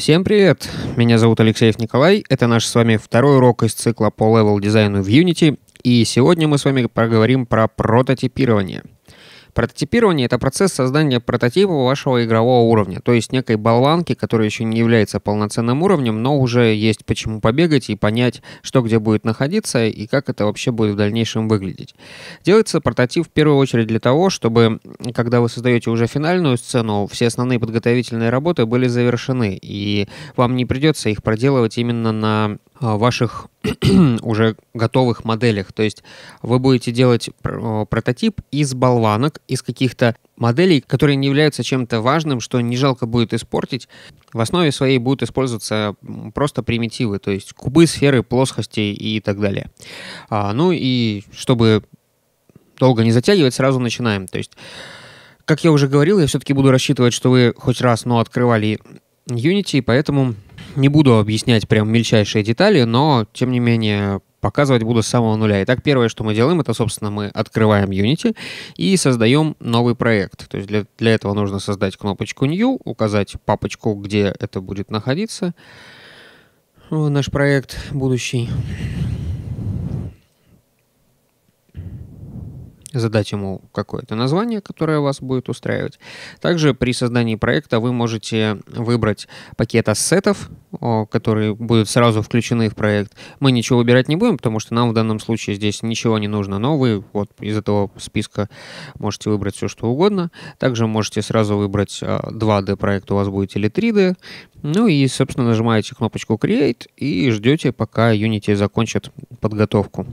Всем привет! Меня зовут Алексеев Николай. Это наш с вами второй урок из цикла по левел дизайну в Unity. И сегодня мы с вами поговорим про прототипирование — Прототипирование — это процесс создания прототипа вашего игрового уровня, то есть некой болванки, которая еще не является полноценным уровнем, но уже есть почему побегать и понять, что где будет находиться и как это вообще будет в дальнейшем выглядеть. Делается прототип в первую очередь для того, чтобы, когда вы создаете уже финальную сцену, все основные подготовительные работы были завершены, и вам не придется их проделывать именно на а, ваших уже готовых моделях. То есть вы будете делать а, прототип из болванок из каких-то моделей, которые не являются чем-то важным, что не жалко будет испортить. В основе своей будут использоваться просто примитивы, то есть кубы, сферы, плоскости и так далее. А, ну и чтобы долго не затягивать, сразу начинаем. То есть, как я уже говорил, я все-таки буду рассчитывать, что вы хоть раз, но открывали Unity, поэтому не буду объяснять прям мельчайшие детали, но, тем не менее, показывать буду с самого нуля. Итак, первое, что мы делаем, это, собственно, мы открываем Unity и создаем новый проект. То есть для, для этого нужно создать кнопочку New, указать папочку, где это будет находиться, наш проект будущий. задать ему какое-то название, которое вас будет устраивать. Также при создании проекта вы можете выбрать пакет ассетов, которые будут сразу включены в проект. Мы ничего выбирать не будем, потому что нам в данном случае здесь ничего не нужно, но вы вот из этого списка можете выбрать все, что угодно. Также можете сразу выбрать 2D а, проект у вас будет или 3D. Ну и, собственно, нажимаете кнопочку Create и ждете, пока Unity закончит подготовку.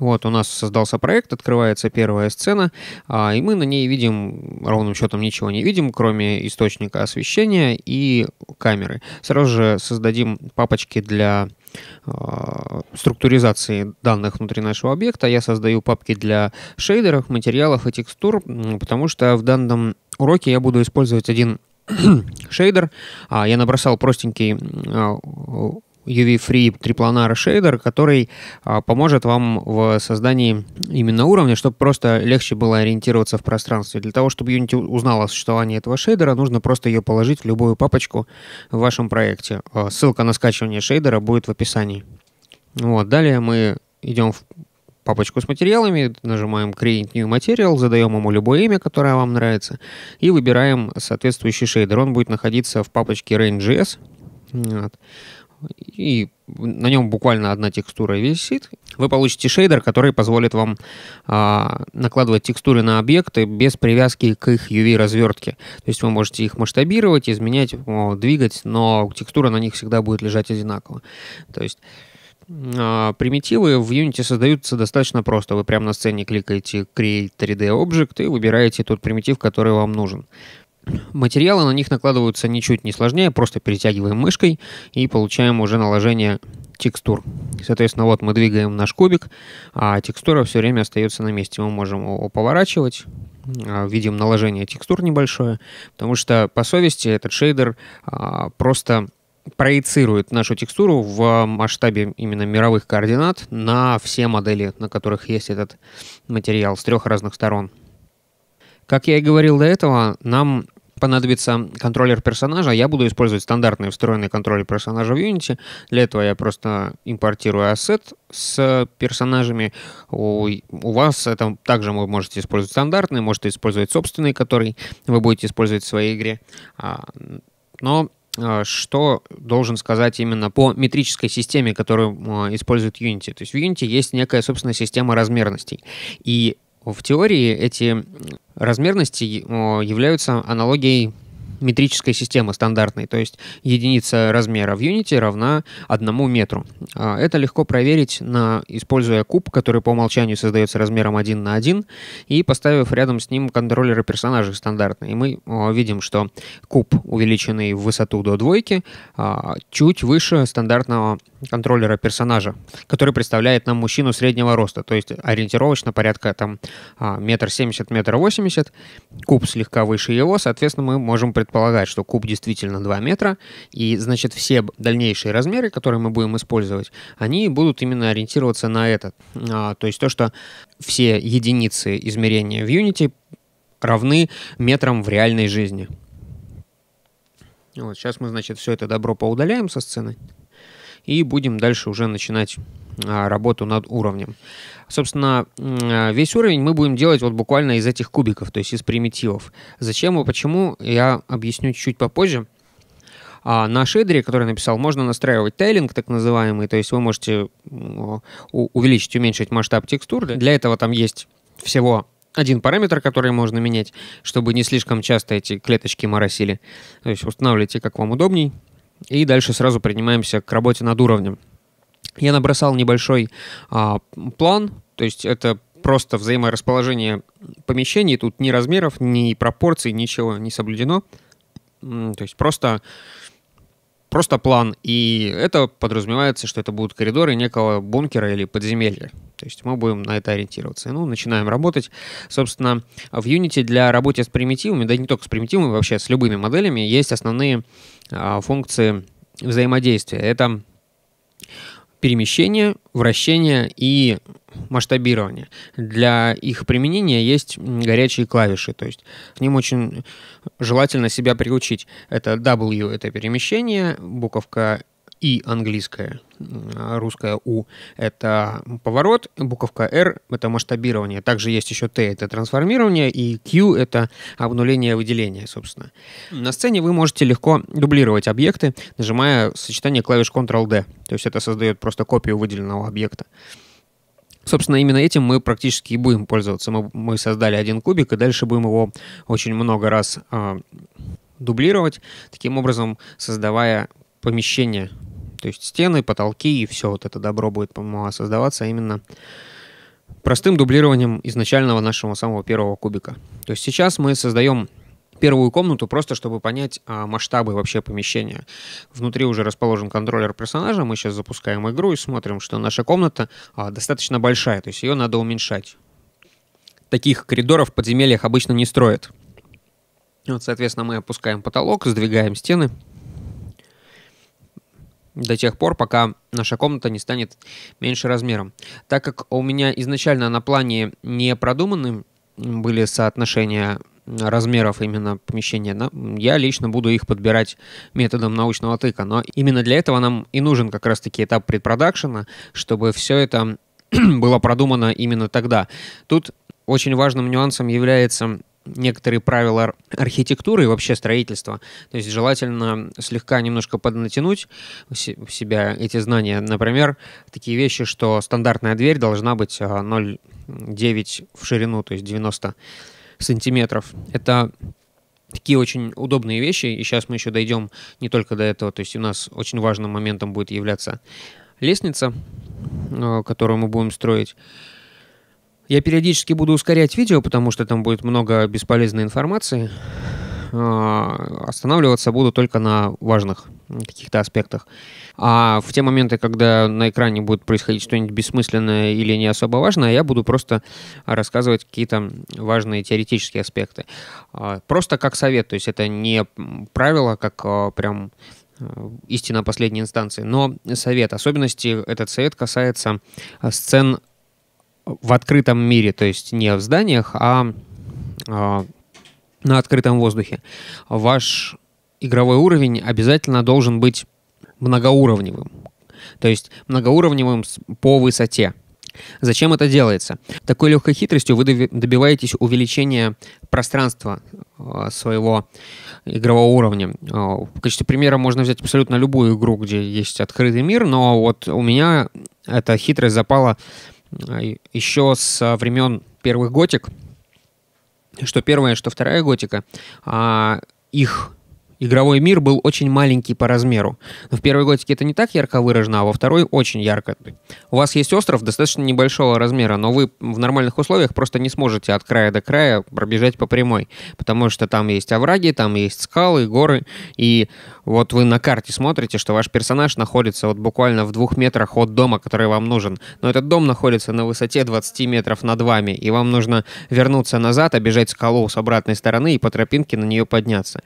Вот у нас создался проект, открывается первая сцена, а, и мы на ней видим, ровным счетом ничего не видим, кроме источника освещения и камеры. Сразу же создадим папочки для а, структуризации данных внутри нашего объекта. Я создаю папки для шейдеров, материалов и текстур, потому что в данном уроке я буду использовать один шейдер. А, я набросал простенький а, UV-free трипланар шейдер, который а, поможет вам в создании именно уровня, чтобы просто легче было ориентироваться в пространстве. Для того, чтобы Unity узнала о существовании этого шейдера, нужно просто ее положить в любую папочку в вашем проекте. А, ссылка на скачивание шейдера будет в описании. Вот, далее мы идем в папочку с материалами, нажимаем Create New Material, задаем ему любое имя, которое вам нравится, и выбираем соответствующий шейдер. Он будет находиться в папочке Range.js. Вот и на нем буквально одна текстура висит. Вы получите шейдер, который позволит вам а, накладывать текстуры на объекты без привязки к их UV-развертке. То есть вы можете их масштабировать, изменять, двигать, но текстура на них всегда будет лежать одинаково. То есть а, примитивы в Unity создаются достаточно просто. Вы прямо на сцене кликаете Create 3D Object и выбираете тот примитив, который вам нужен. Материалы на них накладываются ничуть не сложнее, просто перетягиваем мышкой и получаем уже наложение текстур. Соответственно, вот мы двигаем наш кубик, а текстура все время остается на месте. Мы можем его поворачивать, а, видим наложение текстур небольшое, потому что по совести этот шейдер а, просто проецирует нашу текстуру в масштабе именно мировых координат на все модели, на которых есть этот материал с трех разных сторон. Как я и говорил до этого, нам понадобится контроллер персонажа. Я буду использовать стандартный встроенный контроллер персонажа в Unity. Для этого я просто импортирую ассет с персонажами. У, у вас это также вы можете использовать стандартный, можете использовать собственный, который вы будете использовать в своей игре. А, но а, что должен сказать именно по метрической системе, которую а, использует Unity. То есть в Unity есть некая собственная система размерностей. И в теории эти размерности э, являются аналогией метрическая система стандартной, то есть единица размера в Unity равна одному метру. А, это легко проверить, на, используя куб, который по умолчанию создается размером 1 на 1, и поставив рядом с ним контроллеры персонажей стандартные. И мы а, видим, что куб, увеличенный в высоту до двойки, а, чуть выше стандартного контроллера персонажа, который представляет нам мужчину среднего роста, то есть ориентировочно порядка там метр семьдесят, метр восемьдесят, куб слегка выше его, соответственно, мы можем пред предполагать, что куб действительно 2 метра, и, значит, все дальнейшие размеры, которые мы будем использовать, они будут именно ориентироваться на этот. А, то есть то, что все единицы измерения в Unity равны метрам в реальной жизни. Вот, сейчас мы, значит, все это добро поудаляем со сцены и будем дальше уже начинать а, работу над уровнем. Собственно, а, весь уровень мы будем делать вот буквально из этих кубиков, то есть из примитивов. Зачем и почему, я объясню чуть-чуть попозже. А на шейдере, который написал, можно настраивать тейлинг, так называемый, то есть вы можете увеличить, уменьшить масштаб текстур. Для этого там есть всего один параметр, который можно менять, чтобы не слишком часто эти клеточки моросили. То есть устанавливайте, как вам удобней. И дальше сразу принимаемся к работе над уровнем. Я набросал небольшой а, план, то есть это просто взаиморасположение помещений, тут ни размеров, ни пропорций, ничего не соблюдено. То есть просто, просто план. И это подразумевается, что это будут коридоры некого бункера или подземелья. То есть мы будем на это ориентироваться. Ну, начинаем работать. Собственно, в Unity для работы с примитивами, да не только с примитивами, вообще с любыми моделями, есть основные а, функции взаимодействия. Это перемещение, вращение и масштабирование. Для их применения есть горячие клавиши, то есть к ним очень желательно себя приучить. Это W — это перемещение, буковка и английская, русская У — это поворот, буковка R — это масштабирование. Также есть еще T — это трансформирование, и Q — это обнуление выделения, собственно. На сцене вы можете легко дублировать объекты, нажимая сочетание клавиш Ctrl-D. То есть это создает просто копию выделенного объекта. Собственно, именно этим мы практически и будем пользоваться. Мы, мы создали один кубик, и дальше будем его очень много раз э, дублировать, таким образом создавая помещение то есть стены, потолки и все вот это добро будет, по-моему, создаваться именно простым дублированием изначального нашего самого первого кубика. То есть сейчас мы создаем первую комнату, просто чтобы понять а, масштабы вообще помещения. Внутри уже расположен контроллер персонажа, мы сейчас запускаем игру и смотрим, что наша комната а, достаточно большая, то есть ее надо уменьшать. Таких коридоров в подземельях обычно не строят. Вот, соответственно, мы опускаем потолок, сдвигаем стены — до тех пор, пока наша комната не станет меньше размером. Так как у меня изначально на плане не продуманы были соотношения размеров именно помещения, я лично буду их подбирать методом научного тыка. Но именно для этого нам и нужен как раз-таки этап предпродакшена, чтобы все это было продумано именно тогда. Тут очень важным нюансом является некоторые правила архитектуры и вообще строительства. То есть желательно слегка немножко поднатянуть в себя эти знания. Например, такие вещи, что стандартная дверь должна быть 0,9 а, в ширину, то есть 90 сантиметров. Это такие очень удобные вещи, и сейчас мы еще дойдем не только до этого, то есть у нас очень важным моментом будет являться лестница, а, которую мы будем строить. Я периодически буду ускорять видео, потому что там будет много бесполезной информации. А, останавливаться буду только на важных каких-то аспектах. А в те моменты, когда на экране будет происходить что-нибудь бессмысленное или не особо важное, я буду просто рассказывать какие-то важные теоретические аспекты. А, просто как совет, то есть это не правило, как а, прям э, истина последней инстанции, но совет. Особенности этот совет касается сцен в открытом мире, то есть не в зданиях, а, а на открытом воздухе. Ваш игровой уровень обязательно должен быть многоуровневым. То есть многоуровневым по высоте. Зачем это делается? Такой легкой хитростью вы добиваетесь увеличения пространства а, своего игрового уровня. А, в качестве примера можно взять абсолютно любую игру, где есть открытый мир, но вот у меня эта хитрость запала а еще со времен первых готик, что первая, что вторая готика, а, их игровой мир был очень маленький по размеру. Ну, в первой готике это не так ярко выражено, а во второй очень ярко. У вас есть остров достаточно небольшого размера, но вы в нормальных условиях просто не сможете от края до края пробежать по прямой, потому что там есть овраги, там есть скалы, горы, и вот вы на карте смотрите, что ваш персонаж находится вот буквально в двух метрах от дома, который вам нужен. Но этот дом находится на высоте 20 метров над вами, и вам нужно вернуться назад, обижать скалу с обратной стороны и по тропинке на нее подняться.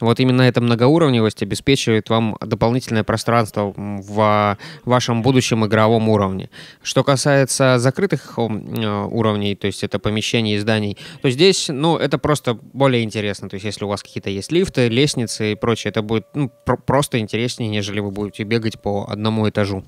Вот именно именно эта многоуровневость обеспечивает вам дополнительное пространство в вашем будущем игровом уровне. Что касается закрытых э, уровней, то есть это помещений и зданий, то здесь, ну, это просто более интересно. То есть если у вас какие-то есть лифты, лестницы и прочее, это будет ну, про- просто интереснее, нежели вы будете бегать по одному этажу.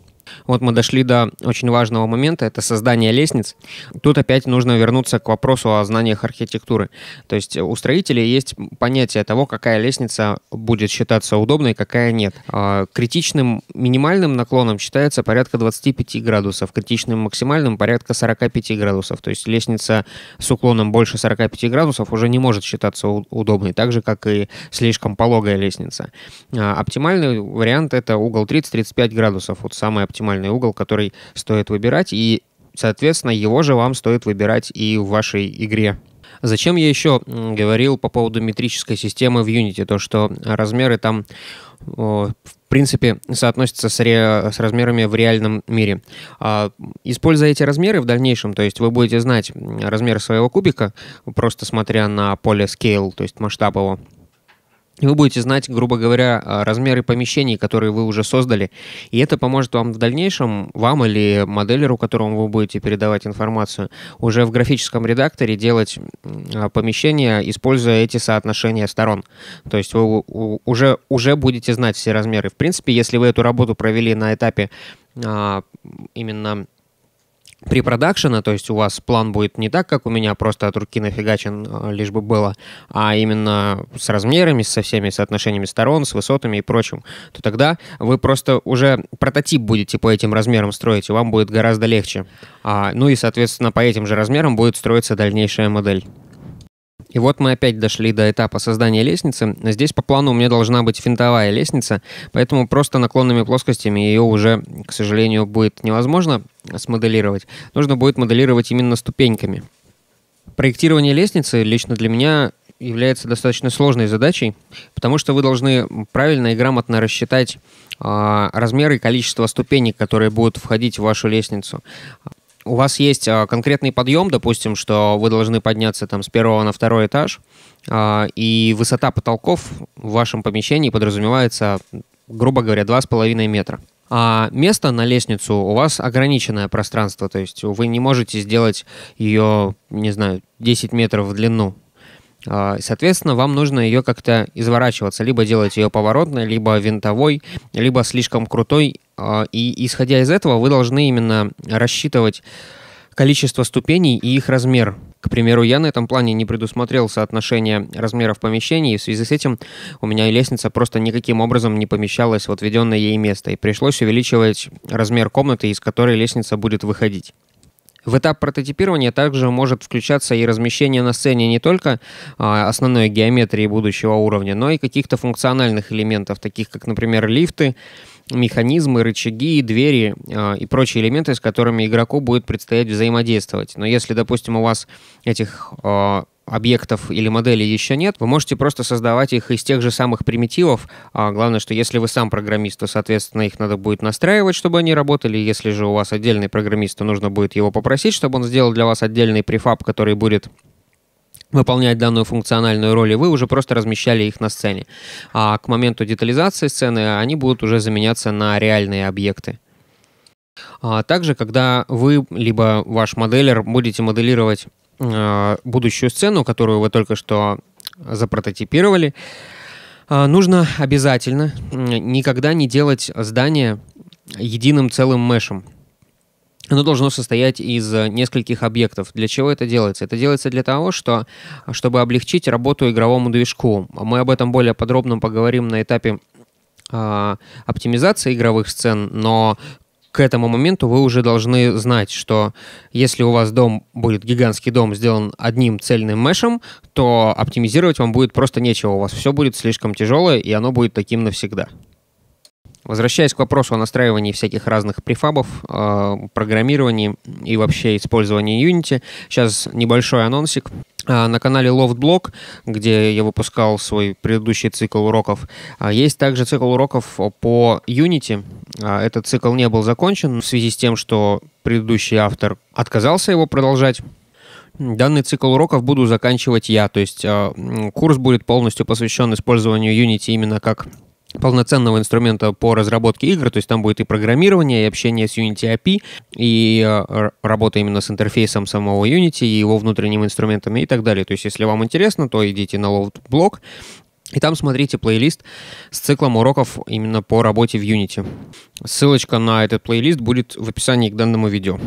Вот мы дошли до очень важного момента, это создание лестниц. Тут опять нужно вернуться к вопросу о знаниях архитектуры. То есть у строителей есть понятие того, какая лестница будет считаться удобной, какая нет. А, критичным минимальным наклоном считается порядка 25 градусов, критичным максимальным порядка 45 градусов. То есть лестница с уклоном больше 45 градусов уже не может считаться удобной, так же, как и слишком пологая лестница. А, оптимальный вариант — это угол 30-35 градусов. Вот самый оптимальный оптимальный угол, который стоит выбирать, и, соответственно, его же вам стоит выбирать и в вашей игре. Зачем я еще говорил по поводу метрической системы в Unity, то что размеры там в принципе соотносятся с, ре... с размерами в реальном мире. А, используя эти размеры в дальнейшем, то есть вы будете знать размер своего кубика, просто смотря на поле scale, то есть масштаб его, вы будете знать, грубо говоря, а, размеры помещений, которые вы уже создали, и это поможет вам в дальнейшем, вам или моделеру, которому вы будете передавать информацию, уже в графическом редакторе делать а, помещение, используя эти соотношения сторон. То есть вы уже, уже будете знать все размеры. В принципе, если вы эту работу провели на этапе а, именно препродакшена, то есть у вас план будет не так, как у меня, просто от руки нафигачен, э, лишь бы было, а именно с размерами, со всеми соотношениями сторон, с высотами и прочим, то тогда вы просто уже прототип будете по этим размерам строить, и вам будет гораздо легче. А, ну и, соответственно, по этим же размерам будет строиться дальнейшая модель. И вот мы опять дошли до этапа создания лестницы. Здесь по плану у меня должна быть винтовая лестница, поэтому просто наклонными плоскостями ее уже, к сожалению, будет невозможно смоделировать. Нужно будет моделировать именно ступеньками. Проектирование лестницы лично для меня является достаточно сложной задачей, потому что вы должны правильно и грамотно рассчитать э, размеры и количество ступенек, которые будут входить в вашу лестницу у вас есть а, конкретный подъем, допустим, что вы должны подняться там с первого на второй этаж, а, и высота потолков в вашем помещении подразумевается, грубо говоря, 2,5 метра. А место на лестницу у вас ограниченное пространство, то есть вы не можете сделать ее, не знаю, 10 метров в длину. А, соответственно, вам нужно ее как-то изворачиваться, либо делать ее поворотной, либо винтовой, либо слишком крутой. А, и исходя из этого, вы должны именно рассчитывать количество ступеней и их размер. К примеру, я на этом плане не предусмотрел соотношение размеров помещений, и в связи с этим у меня лестница просто никаким образом не помещалась в отведенное ей место, и пришлось увеличивать размер комнаты, из которой лестница будет выходить. В этап прототипирования также может включаться и размещение на сцене не только а, основной геометрии будущего уровня, но и каких-то функциональных элементов, таких как, например, лифты, механизмы, рычаги, двери а, и прочие элементы, с которыми игроку будет предстоять взаимодействовать. Но если, допустим, у вас этих а, объектов или моделей еще нет, вы можете просто создавать их из тех же самых примитивов. А главное, что если вы сам программист, то, соответственно, их надо будет настраивать, чтобы они работали. Если же у вас отдельный программист, то нужно будет его попросить, чтобы он сделал для вас отдельный префаб, который будет выполнять данную функциональную роль, и вы уже просто размещали их на сцене. А к моменту детализации сцены они будут уже заменяться на реальные объекты. А также, когда вы либо ваш моделер будете моделировать Э, будущую сцену, которую вы только что запрототипировали, э, нужно обязательно никогда не делать здание единым целым мешем. Оно должно состоять из нескольких объектов. Для чего это делается? Это делается для того, что, чтобы облегчить работу игровому движку. Мы об этом более подробно поговорим на этапе а, оптимизации игровых сцен, но к этому моменту вы уже должны знать, что если у вас дом будет гигантский дом сделан одним цельным мешем, то оптимизировать вам будет просто нечего. У вас все будет слишком тяжелое, и оно будет таким навсегда. Возвращаясь к вопросу о настраивании всяких разных префабов, э, программировании и вообще использовании Unity, сейчас небольшой анонсик. А, на канале LoftBlock, где я выпускал свой предыдущий цикл уроков, а, есть также цикл уроков по Unity. А, этот цикл не был закончен в связи с тем, что предыдущий автор отказался его продолжать. Данный цикл уроков буду заканчивать я, то есть курс будет полностью посвящен использованию Unity именно как полноценного инструмента по разработке игр, то есть там будет и программирование, и общение с Unity API, и э, работа именно с интерфейсом самого Unity, и его внутренними инструментами и так далее. То есть если вам интересно, то идите на Loftblock, и там смотрите плейлист с циклом уроков именно по работе в Unity. Ссылочка на этот плейлист будет в описании к данному видео.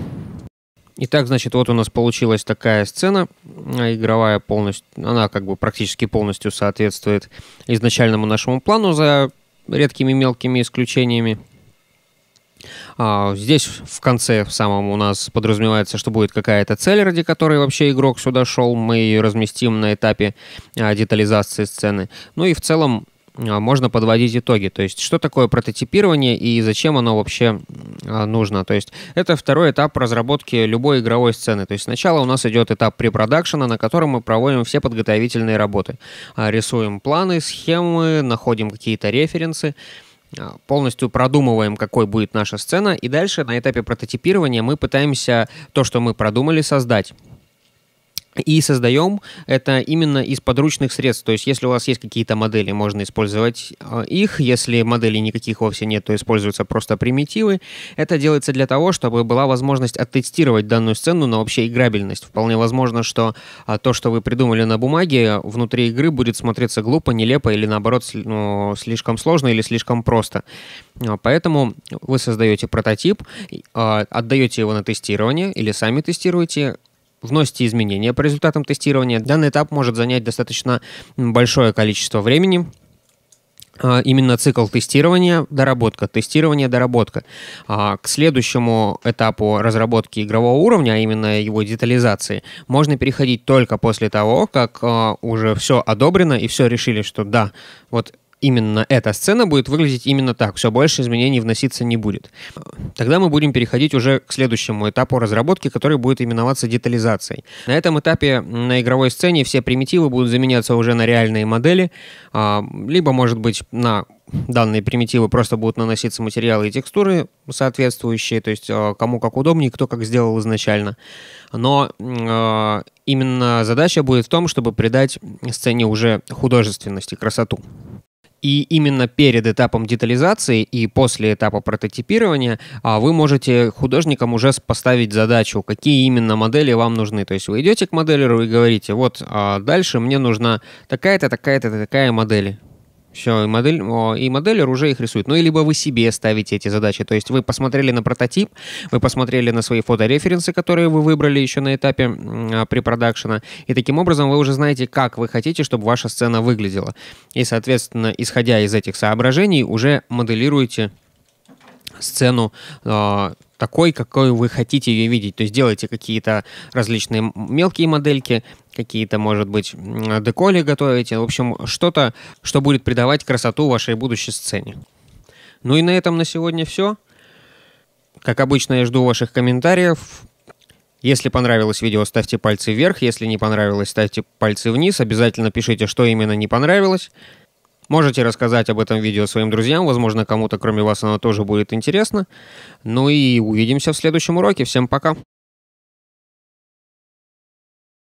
Итак, значит, вот у нас получилась такая сцена а, игровая полностью. Она как бы практически полностью соответствует изначальному нашему плану за редкими мелкими исключениями. А, здесь в конце в самом у нас подразумевается, что будет какая-то цель, ради которой вообще игрок сюда шел. Мы ее разместим на этапе а, детализации сцены. Ну и в целом а, можно подводить итоги. То есть, что такое прототипирование и зачем оно вообще а, нужно. То есть, это второй этап разработки любой игровой сцены. То есть, сначала у нас идет этап препродакшена, на котором мы проводим все подготовительные работы. А, рисуем планы, схемы, находим какие-то референсы полностью продумываем, какой будет наша сцена, и дальше на этапе прототипирования мы пытаемся то, что мы продумали, создать и создаем это именно из подручных средств. То есть, если у вас есть какие-то модели, можно использовать э, их. Если моделей никаких вовсе нет, то используются просто примитивы. Это делается для того, чтобы была возможность оттестировать данную сцену на вообще играбельность. Вполне возможно, что э, то, что вы придумали на бумаге, внутри игры будет смотреться глупо, нелепо или наоборот ну, слишком сложно или слишком просто. Э, поэтому вы создаете прототип, отдаете его на тестирование или сами тестируете, вносите изменения по результатам тестирования. Данный этап может занять достаточно большое количество времени, а, именно цикл тестирования, доработка, тестирование, доработка. А, к следующему этапу разработки игрового уровня, а именно его детализации, можно переходить только после того, как а, уже все одобрено и все решили, что да, вот именно эта сцена будет выглядеть именно так. Все больше изменений вноситься не будет. Тогда мы будем переходить уже к следующему этапу разработки, который будет именоваться детализацией. На этом этапе на игровой сцене все примитивы будут заменяться уже на реальные модели, а, либо, может быть, на данные примитивы просто будут наноситься материалы и текстуры соответствующие, то есть а, кому как удобнее, кто как сделал изначально. Но э, именно задача будет в том, чтобы придать сцене уже художественность и красоту. И именно перед этапом детализации и после этапа прототипирования а, вы можете художникам уже поставить задачу, какие именно модели вам нужны. То есть вы идете к моделеру и говорите, вот а, дальше мне нужна такая-то, такая-то, такая модель. Все, и, модель, и модельер уже их рисует. Ну, и либо вы себе ставите эти задачи. То есть вы посмотрели на прототип, вы посмотрели на свои фотореференсы, которые вы выбрали еще на этапе а, препродакшена, и таким образом вы уже знаете, как вы хотите, чтобы ваша сцена выглядела. И, соответственно, исходя из этих соображений, уже моделируете сцену а, такой, какой вы хотите ее видеть. То есть делайте какие-то различные мелкие модельки, какие-то, может быть, деколи готовите. В общем, что-то, что будет придавать красоту вашей будущей сцене. Ну и на этом на сегодня все. Как обычно, я жду ваших комментариев. Если понравилось видео, ставьте пальцы вверх. Если не понравилось, ставьте пальцы вниз. Обязательно пишите, что именно не понравилось. Можете рассказать об этом видео своим друзьям, возможно, кому-то кроме вас оно тоже будет интересно. Ну и увидимся в следующем уроке. Всем пока!